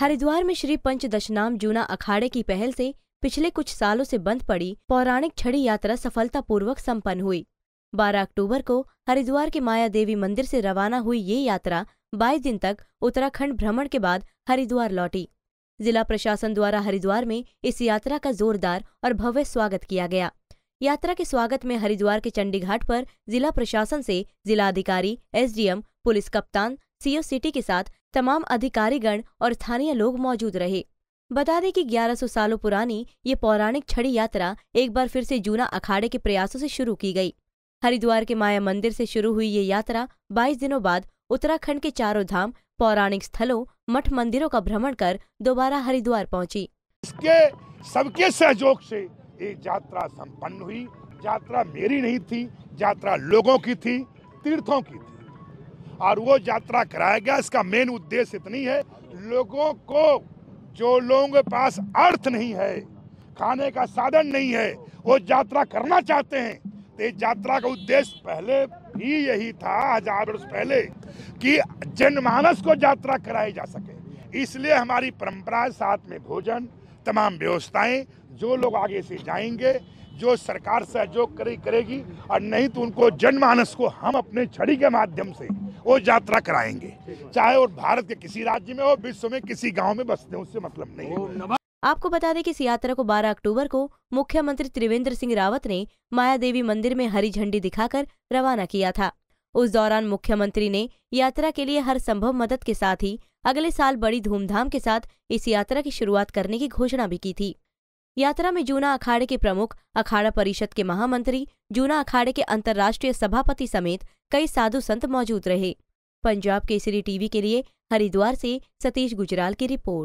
हरिद्वार में श्री पंच जूना अखाड़े की पहल से पिछले कुछ सालों से बंद पड़ी पौराणिक छड़ी यात्रा सफलतापूर्वक संपन्न हुई 12 अक्टूबर को हरिद्वार के माया देवी मंदिर से रवाना हुई ये यात्रा 22 दिन तक उत्तराखंड भ्रमण के बाद हरिद्वार लौटी जिला प्रशासन द्वारा हरिद्वार में इस यात्रा का जोरदार और भव्य स्वागत किया गया यात्रा के स्वागत में हरिद्वार के चंडीघाट पर जिला प्रशासन से जिलाधिकारी एसडीएम पुलिस कप्तान सीओ सिटी के साथ तमाम अधिकारीगण और स्थानीय लोग मौजूद रहे बता दें कि 1100 सालों पुरानी ये पौराणिक छड़ी यात्रा एक बार फिर से जूना अखाड़े के प्रयासों से शुरू की गई हरिद्वार के माया मंदिर से शुरू हुई ये यात्रा 22 दिनों बाद उत्तराखंड के चारों धाम पौराणिक स्थलों मठ मंदिरों का भ्रमण कर दोबारा हरिद्वार पहुंची। इसके सबके सहयोग से ये यात्रा संपन्न हुई यात्रा मेरी नहीं थी यात्रा लोगों की थी तीर्थों की थी और वो यात्रा कराया गया इसका मेन उद्देश्य इतनी है लोगों को जो लोगों के पास अर्थ नहीं है खाने का साधन नहीं है वो यात्रा करना चाहते हैं तो इस यात्रा का उद्देश्य पहले भी यही था हजार वर्ष पहले कि जनमानस को यात्रा कराई जा सके इसलिए हमारी परंपरा साथ में भोजन तमाम व्यवस्थाएं जो लोग आगे से जाएंगे जो सरकार से जो करे करेगी और नहीं तो उनको जनमानस को हम अपने छड़ी के माध्यम से वो यात्रा कराएंगे चाहे वो भारत के किसी राज्य में हो विश्व में किसी गांव में बसते हो उससे मतलब नहीं आपको बता दें कि इस यात्रा को 12 अक्टूबर को मुख्यमंत्री त्रिवेंद्र सिंह रावत ने माया देवी मंदिर में हरी झंडी दिखाकर रवाना किया था उस दौरान मुख्यमंत्री ने यात्रा के लिए हर संभव मदद के साथ ही अगले साल बड़ी धूमधाम के साथ इस यात्रा की शुरुआत करने की घोषणा भी की थी यात्रा में जूना अखाड़े के प्रमुख अखाड़ा परिषद के महामंत्री जूना अखाड़े के अंतर्राष्ट्रीय सभापति समेत कई साधु संत मौजूद रहे पंजाब केसरी टीवी के लिए हरिद्वार से सतीश गुजराल की रिपोर्ट